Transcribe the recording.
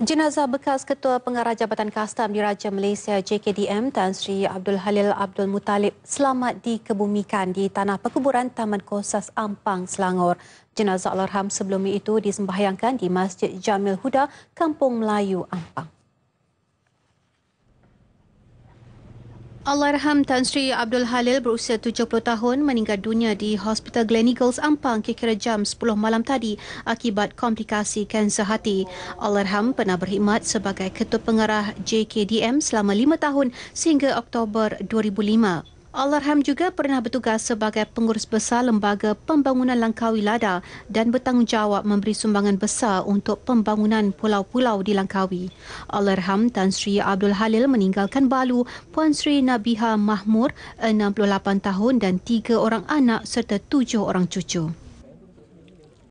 Jenazah bekas Ketua Pengarah Jabatan Kastam di Raja Malaysia JKDM Tan Sri Abdul Halil Abdul Mutalib selamat dikebumikan di Tanah Perkuburan Taman Kosas Ampang, Selangor. Jenazah Alarham sebelum itu disembahyangkan di Masjid Jamil Huda, Kampung Melayu, Ampang. Allahyarham Tan Sri Abdul Halil berusia 70 tahun meninggal dunia di Hospital Gleneagles Ampang kira-kira jam 10 malam tadi akibat komplikasi kanser hati. Allahyarham pernah berkhidmat sebagai ketua pengarah JKDM selama 5 tahun sehingga Oktober 2005. Alarham juga pernah bertugas sebagai pengurus besar Lembaga Pembangunan Langkawi Lada dan bertanggungjawab memberi sumbangan besar untuk pembangunan pulau-pulau di Langkawi. Alarham Tan Sri Abdul Halil meninggalkan balu Puan Sri Nabiha Mahmur, 68 tahun dan tiga orang anak serta tujuh orang cucu.